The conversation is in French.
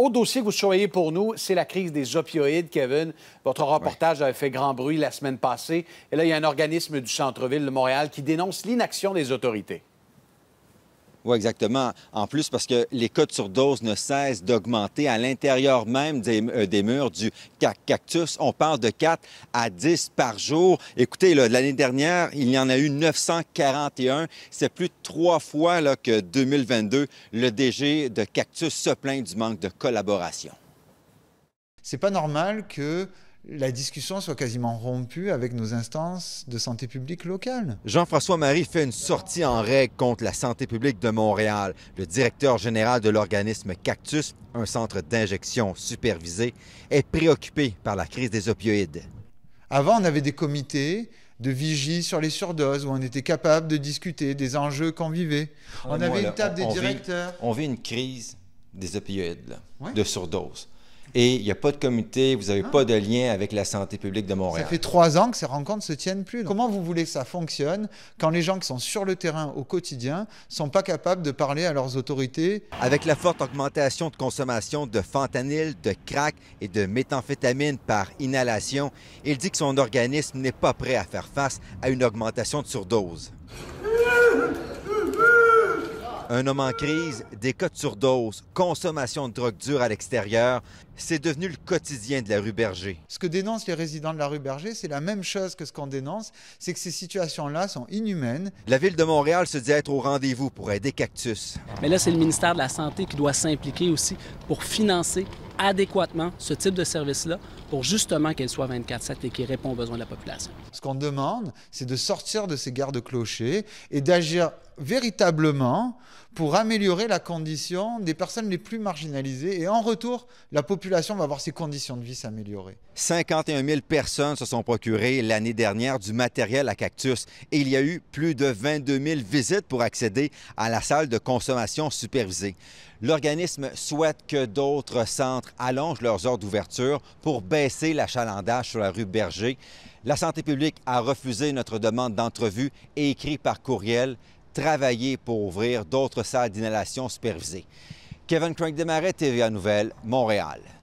Au dossier que vous surveillez pour nous, c'est la crise des opioïdes, Kevin. Votre reportage avait fait grand bruit la semaine passée. Et là, il y a un organisme du centre-ville de Montréal qui dénonce l'inaction des autorités. Oui, exactement. En plus, parce que les cas de surdose ne cessent d'augmenter à l'intérieur même des, euh, murs du cactus. On parle de 4 à 10 par jour. Écoutez, l'année dernière, il y en a eu 941. C'est plus de trois fois que 2022, le DG de Cactus se plaint du manque de collaboration. C'est pas normal que la discussion soit quasiment rompue avec nos instances de santé publique locale. Jean-François Marie fait une sortie en règle contre la santé publique de Montréal. Le directeur général de l'organisme Cactus, un centre d'injection supervisé, est préoccupé par la crise des opioïdes. Avant, on avait des comités de vigie sur les surdoses où on était capable de discuter des enjeux qu'on vivait. On, ah, avait une table des directeurs. on vit une crise des opioïdes, de surdoses et il n'y a pas de comité, vous n'avez ah. pas de lien avec la santé publique de Montréal. Ça fait trois ans que ces rencontres ne se tiennent plus. Comment vous voulez que ça fonctionne quand les gens qui sont sur le terrain au quotidien ne sont pas capables de parler à leurs autorités? Avec la forte augmentation de consommation de fentanyl, de crack et de méthamphétamine par inhalation, il dit que son organisme n'est pas prêt à faire face à une augmentation de surdose un homme en crise, des cas de surdose, consommation de drogue dure à l'extérieur, c'est devenu le quotidien de la rue Berger. Ce que dénoncent les résidents de la rue Berger, c'est la même chose que ce qu'on dénonce, c'est que ces situations-là sont inhumaines. La ville de Montréal se dit être au rendez-vous pour aider Cactus. Mais là, c'est le ministère de la Santé qui doit s'impliquer aussi pour financer adéquatement ce type de service-là pour justement qu'elle soit 24-7 et qu'elle répond aux besoins de la population. Ce qu'on demande, c'est de sortir de ces gardes-clochers et d'agir véritablement pour améliorer la condition des personnes les plus marginalisées. Et en retour, la population va voir ses conditions de vie s'améliorer. 51 000 personnes se sont procurées l'année dernière du matériel à cactus et il y a eu plus de 22 000 visites pour accéder à la salle de consommation supervisée. L'organisme souhaite que d'autres centres allongent leurs heures d'ouverture pour baisser l'achalandage sur la rue Berger. La santé publique a refusé notre demande d'entrevue et écrit par courriel travailler pour ouvrir d'autres salles d'inhalation supervisées. Kevin Crank-Desmarais, TVA Nouvelle, Montréal.